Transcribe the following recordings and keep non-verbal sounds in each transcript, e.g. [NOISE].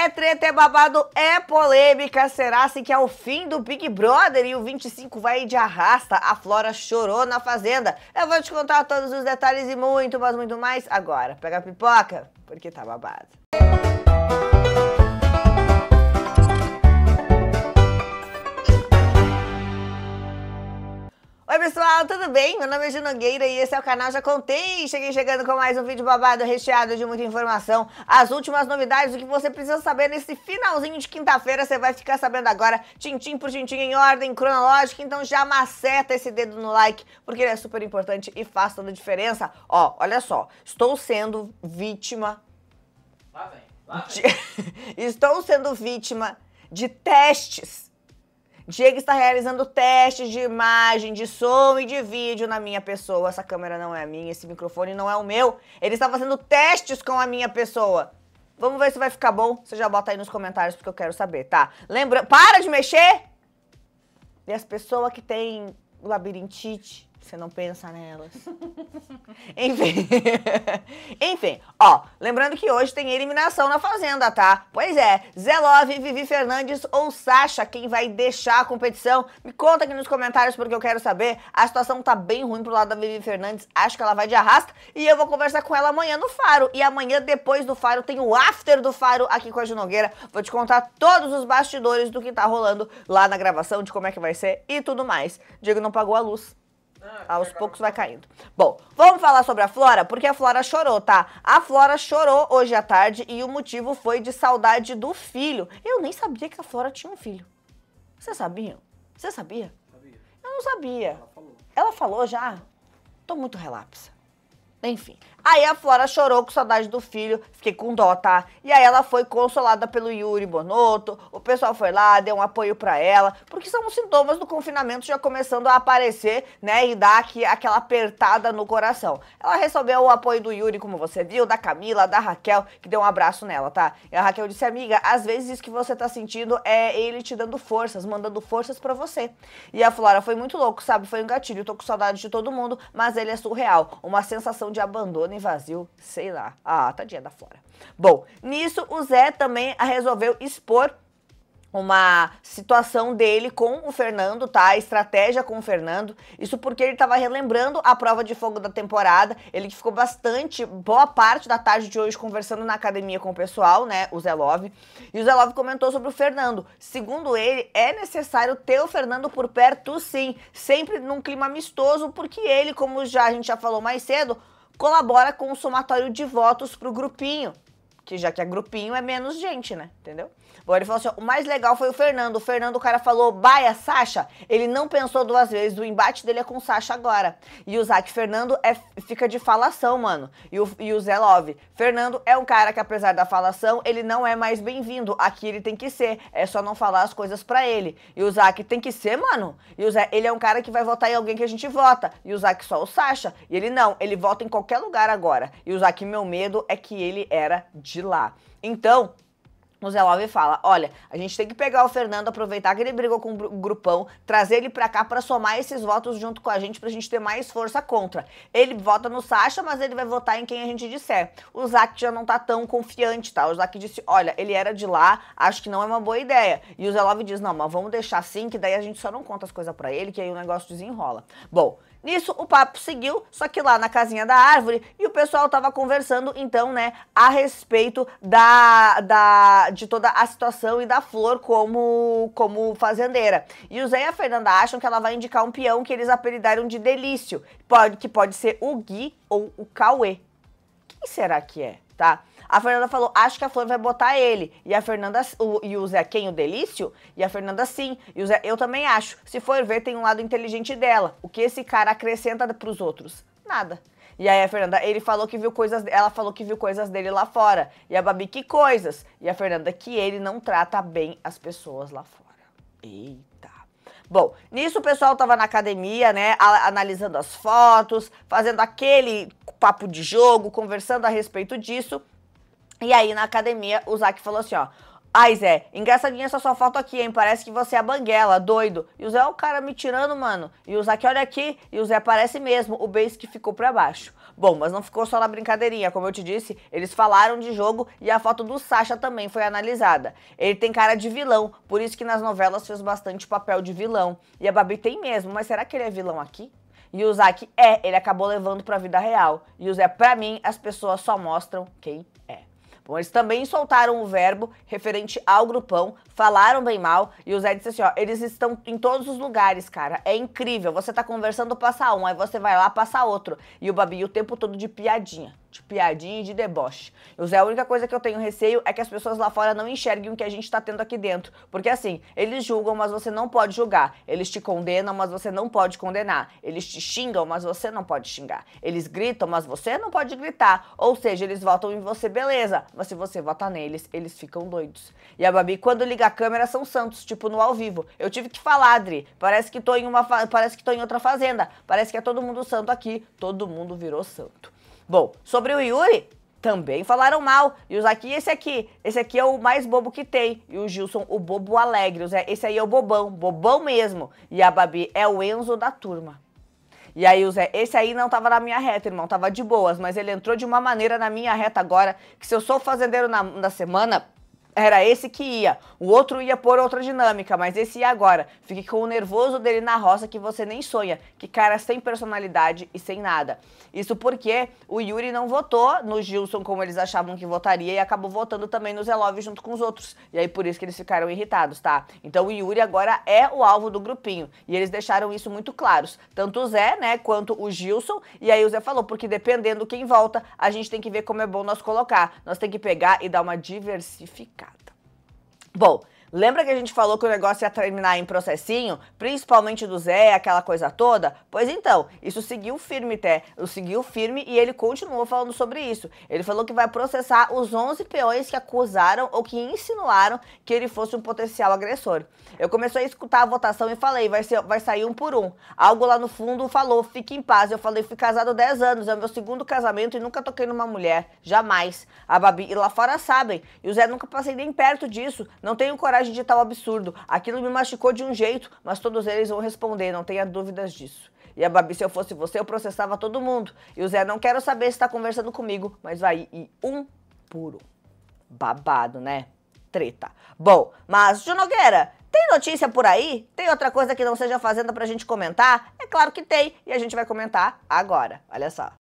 É treta, é babado, é polêmica. Será assim que é o fim do Big Brother e o 25 vai de arrasta? A Flora chorou na fazenda. Eu vou te contar todos os detalhes e muito, mas muito mais agora. Pega a pipoca, porque tá babado. Oi, pessoal, tudo bem? Meu nome é Gino Nogueira e esse é o canal Já Contei. Cheguei chegando com mais um vídeo babado recheado de muita informação. As últimas novidades, o que você precisa saber nesse finalzinho de quinta-feira, você vai ficar sabendo agora, tintim por tintim, em ordem cronológica. Então já maceta esse dedo no like, porque ele é super importante e faz toda a diferença. Ó, olha só, estou sendo vítima... Lá vem, lá vem. De... [LAUGHS] estou sendo vítima de testes Diego está realizando testes de imagem, de som e de vídeo na minha pessoa. Essa câmera não é minha, esse microfone não é o meu. Ele está fazendo testes com a minha pessoa. Vamos ver se vai ficar bom. Você já bota aí nos comentários porque eu quero saber, tá? Lembra, para de mexer. E as pessoas que têm labirintite, você não pensa nelas. [LAUGHS] Enfim. [LAUGHS] Enfim, ó, lembrando que hoje tem eliminação na Fazenda, tá? Pois é, Zé Love, Vivi Fernandes ou Sasha, quem vai deixar a competição? Me conta aqui nos comentários porque eu quero saber. A situação tá bem ruim pro lado da Vivi Fernandes, acho que ela vai de arrasta e eu vou conversar com ela amanhã no Faro. E amanhã, depois do Faro, tem o after do Faro aqui com a Junogueira. Vou te contar todos os bastidores do que tá rolando lá na gravação, de como é que vai ser e tudo mais. Diego não pagou a luz. Ah, Aos poucos vai caindo. Bom, vamos falar sobre a Flora, porque a Flora chorou, tá? A Flora chorou hoje à tarde e o motivo foi de saudade do filho. Eu nem sabia que a Flora tinha um filho. Você sabia? Você sabia? Eu não sabia. Ela falou. Ela falou já? Tô muito relapsa. Enfim, Aí a Flora chorou com saudade do filho, fiquei com dó, tá? E aí ela foi consolada pelo Yuri Bonotto, o pessoal foi lá, deu um apoio para ela, porque são os sintomas do confinamento já começando a aparecer, né? E dar aqui, aquela apertada no coração. Ela recebeu o apoio do Yuri, como você viu, da Camila, da Raquel, que deu um abraço nela, tá? E a Raquel disse, amiga, às vezes isso que você tá sentindo é ele te dando forças, mandando forças para você. E a Flora foi muito louco, sabe? Foi um gatilho, tô com saudade de todo mundo, mas ele é surreal. Uma sensação de abandono vazio, sei lá. Ah, tadinha da Flora. Bom, nisso o Zé também resolveu expor uma situação dele com o Fernando, tá? A estratégia com o Fernando. Isso porque ele estava relembrando a prova de fogo da temporada. Ele ficou bastante, boa parte da tarde de hoje, conversando na academia com o pessoal, né? O Zé Love. E o Zé Love comentou sobre o Fernando. Segundo ele, é necessário ter o Fernando por perto, sim. Sempre num clima amistoso, porque ele, como já a gente já falou mais cedo, colabora com o somatório de votos para o grupinho. Que já que é grupinho, é menos gente, né? Entendeu? Bom, ele falou assim: o mais legal foi o Fernando. O Fernando, o cara falou, baia, Sasha. Ele não pensou duas vezes. O embate dele é com o Sasha agora. E o Zac Fernando é, fica de falação, mano. E o, e o Zé Love. Fernando é um cara que, apesar da falação, ele não é mais bem-vindo. Aqui ele tem que ser. É só não falar as coisas para ele. E o Zac tem que ser, mano. E o Zé, ele é um cara que vai votar em alguém que a gente vota. E o Zac só o Sasha. E ele não. Ele vota em qualquer lugar agora. E o Zac, meu medo é que ele era de de lá. Então, o Zé Love fala: olha, a gente tem que pegar o Fernando, aproveitar que ele brigou com o grupão, trazer ele pra cá pra somar esses votos junto com a gente, pra gente ter mais força contra. Ele vota no Sacha, mas ele vai votar em quem a gente disser. O Zac já não tá tão confiante, tá? O Zac disse: olha, ele era de lá, acho que não é uma boa ideia. E o Zé Love diz: não, mas vamos deixar assim, que daí a gente só não conta as coisas pra ele, que aí o negócio desenrola. Bom, Nisso, o papo seguiu, só que lá na casinha da árvore, e o pessoal estava conversando, então, né, a respeito da, da, de toda a situação e da Flor como, como fazendeira. E o Zé e a Fernanda acham que ela vai indicar um peão que eles apelidaram de Delício, pode, que pode ser o Gui ou o Cauê. Quem será que é, tá? A Fernanda falou, acho que a Flor vai botar ele. E a Fernanda, o, e o Zé quem? O Delício? E a Fernanda sim. E o Zé, eu também acho. Se for ver, tem um lado inteligente dela. O que esse cara acrescenta pros outros? Nada. E aí a Fernanda, ele falou que viu coisas, ela falou que viu coisas dele lá fora. E a Babi, que coisas? E a Fernanda, que ele não trata bem as pessoas lá fora. Eita. Bom, nisso o pessoal tava na academia, né, analisando as fotos, fazendo aquele papo de jogo, conversando a respeito disso. E aí, na academia, o Zac falou assim, ó. Ai, Zé, engraçadinha essa sua foto aqui, hein? Parece que você é banguela, doido. E o Zé, é o cara me tirando, mano. E o Zac, olha aqui. E o Zé parece mesmo, o base que ficou pra baixo. Bom, mas não ficou só na brincadeirinha. Como eu te disse, eles falaram de jogo e a foto do Sasha também foi analisada. Ele tem cara de vilão, por isso que nas novelas fez bastante papel de vilão. E a Babi tem mesmo, mas será que ele é vilão aqui? E o Zac, é, ele acabou levando pra vida real. E o Zé, pra mim, as pessoas só mostram quem Bom, eles também soltaram o verbo referente ao grupão, falaram bem mal, e o Zé disse assim: ó, eles estão em todos os lugares, cara. É incrível. Você tá conversando, passa um, aí você vai lá, passa outro. E o Babi o tempo todo de piadinha de piadinha e de deboche. José, a única coisa que eu tenho receio é que as pessoas lá fora não enxerguem o que a gente está tendo aqui dentro. Porque assim, eles julgam, mas você não pode julgar. Eles te condenam, mas você não pode condenar. Eles te xingam, mas você não pode xingar. Eles gritam, mas você não pode gritar. Ou seja, eles votam em você, beleza. Mas se você votar neles, eles ficam doidos. E a Babi, quando liga a câmera, são santos, tipo no ao vivo. Eu tive que falar, Adri. Parece que tô em uma fa... parece que tô em outra fazenda. Parece que é todo mundo santo aqui. Todo mundo virou santo. Bom, sobre o Yuri, também falaram mal. E os aqui, esse aqui. Esse aqui é o mais bobo que tem. E o Gilson, o bobo alegre. Zé, esse aí é o bobão, bobão mesmo. E a Babi é o Enzo da turma. E aí o Zé, esse aí não tava na minha reta, irmão, tava de boas, mas ele entrou de uma maneira na minha reta agora, que se eu sou fazendeiro na, na semana, era esse que ia. O outro ia por outra dinâmica, mas esse ia agora. Fique com o nervoso dele na roça que você nem sonha. Que cara sem personalidade e sem nada. Isso porque o Yuri não votou no Gilson como eles achavam que votaria e acabou votando também no Love junto com os outros. E aí por isso que eles ficaram irritados, tá? Então o Yuri agora é o alvo do grupinho. E eles deixaram isso muito claros. Tanto o Zé, né, quanto o Gilson. E aí o Zé falou, porque dependendo quem volta, a gente tem que ver como é bom nós colocar. Nós tem que pegar e dar uma diversificada. Bom, Lembra que a gente falou que o negócio ia terminar em processinho, principalmente do Zé, aquela coisa toda? Pois então, isso seguiu firme, Té. Seguiu firme e ele continuou falando sobre isso. Ele falou que vai processar os 11 peões que acusaram ou que insinuaram que ele fosse um potencial agressor. Eu comecei a escutar a votação e falei, vai, ser, vai sair um por um. Algo lá no fundo falou, fique em paz. Eu falei, fui casado 10 anos, é o meu segundo casamento e nunca toquei numa mulher. Jamais. A Babi e lá fora sabem. E o Zé nunca passei nem perto disso. Não tenho coragem coragem de tal absurdo. Aquilo me machucou de um jeito, mas todos eles vão responder, não tenha dúvidas disso. E a Babi, se eu fosse você, eu processava todo mundo. E o Zé, não quero saber se está conversando comigo, mas vai e um puro. Babado, né? Treta. Bom, mas, Juno Junogueira, tem notícia por aí? Tem outra coisa que não seja fazenda pra gente comentar? É claro que tem, e a gente vai comentar agora. Olha só.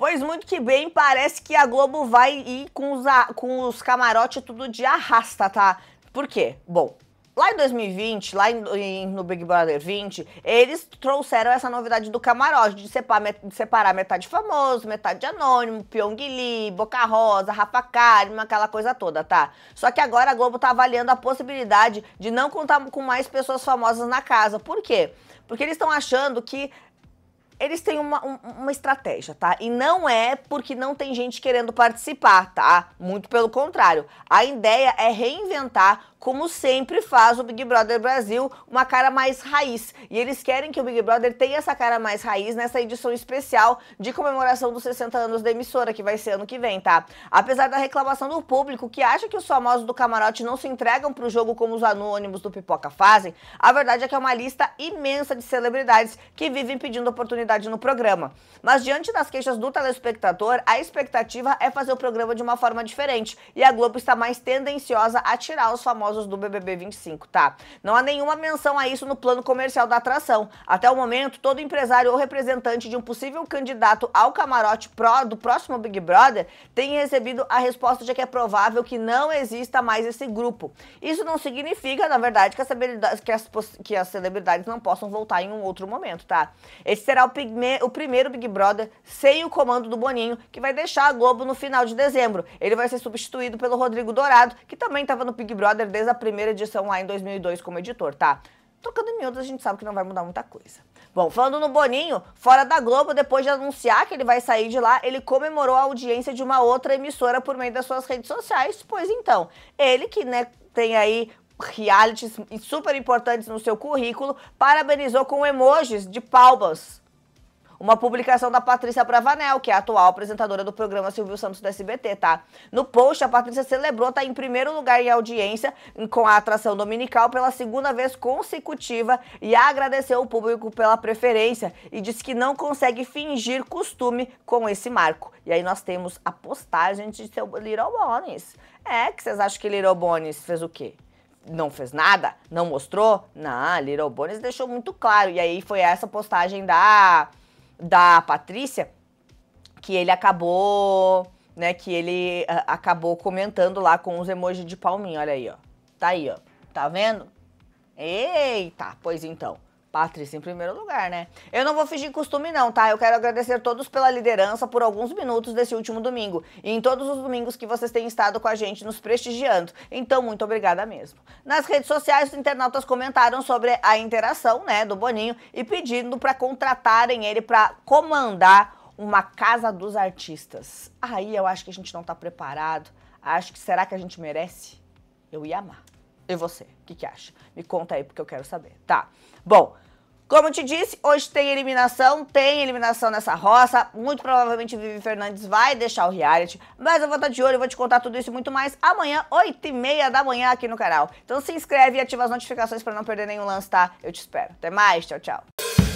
Pois muito que bem, parece que a Globo vai ir com os, com os camarotes tudo de arrasta, tá? Por quê? Bom, Lá em 2020, lá em, no Big Brother 20, eles trouxeram essa novidade do camarote, de separar, de separar metade famoso, metade anônimo, Pyong Lee, Boca Rosa, Rafa Karim, aquela coisa toda, tá? Só que agora a Globo tá avaliando a possibilidade de não contar com mais pessoas famosas na casa. Por quê? Porque eles estão achando que eles têm uma, um, uma estratégia, tá? E não é porque não tem gente querendo participar, tá? Muito pelo contrário. A ideia é reinventar, como sempre faz o Big Brother Brasil, uma cara mais raiz. E eles querem que o Big Brother tenha essa cara mais raiz nessa edição especial de comemoração dos 60 anos da emissora, que vai ser ano que vem, tá? Apesar da reclamação do público, que acha que os famosos do camarote não se entregam pro jogo como os anônimos do Pipoca fazem, a verdade é que é uma lista imensa de celebridades que vivem pedindo oportunidade verdade no programa. Mas diante das queixas do telespectador, a expectativa é fazer o programa de uma forma diferente. E a Globo está mais tendenciosa a tirar os famosos do BBB 25, tá? Não há nenhuma menção a isso no plano comercial da atração. Até o momento, todo empresário ou representante de um possível candidato ao camarote pró do próximo Big Brother tem recebido a resposta de que é provável que não exista mais esse grupo. Isso não significa, na verdade, que as, que as, que as celebridades não possam voltar em um outro momento, tá? Esse será o o primeiro Big Brother sem o comando do Boninho, que vai deixar a Globo no final de dezembro. Ele vai ser substituído pelo Rodrigo Dourado, que também estava no Big Brother desde a primeira edição lá em 2002 como editor, tá? Trocando em miúdos, a gente sabe que não vai mudar muita coisa. Bom, falando no Boninho, fora da Globo, depois de anunciar que ele vai sair de lá, ele comemorou a audiência de uma outra emissora por meio das suas redes sociais. Pois então, ele que né, tem aí realities super importantes no seu currículo, parabenizou com emojis de palmas uma publicação da Patrícia Pravanel, que é a atual apresentadora do programa Silvio Santos do SBT, tá? No post, a Patrícia celebrou tá em primeiro lugar em audiência com a atração dominical pela segunda vez consecutiva e agradeceu o público pela preferência e disse que não consegue fingir costume com esse marco. E aí nós temos a postagem de seu Little Bones. É, que vocês acham que Little Bones fez o quê? não fez nada, não mostrou? Não, Little Bones deixou muito claro. E aí foi essa postagem da da Patrícia, que ele acabou, né, que ele ah, acabou comentando lá com os emojis de palminho, olha aí, ó. Tá aí, ó. Tá vendo? Eita, pois então. Patrícia em primeiro lugar, né? Eu não vou fingir costume não, tá? Eu quero agradecer todos pela liderança por alguns minutos desse último domingo e em todos os domingos que vocês têm estado com a gente nos prestigiando. Então, muito obrigada mesmo. Nas redes sociais, os internautas comentaram sobre a interação, né, do Boninho e pedindo para contratarem ele para comandar uma casa dos artistas. Aí eu acho que a gente não tá preparado. Acho que será que a gente merece? Eu ia amar. E você, o que, que acha? Me conta aí, porque eu quero saber, tá? Bom, como eu te disse, hoje tem eliminação, tem eliminação nessa roça. Muito provavelmente Vivi Fernandes vai deixar o reality, mas eu vou estar de olho, eu vou te contar tudo isso e muito mais amanhã, 8h30 da manhã aqui no canal. Então se inscreve e ativa as notificações para não perder nenhum lance, tá? Eu te espero. Até mais, tchau, tchau.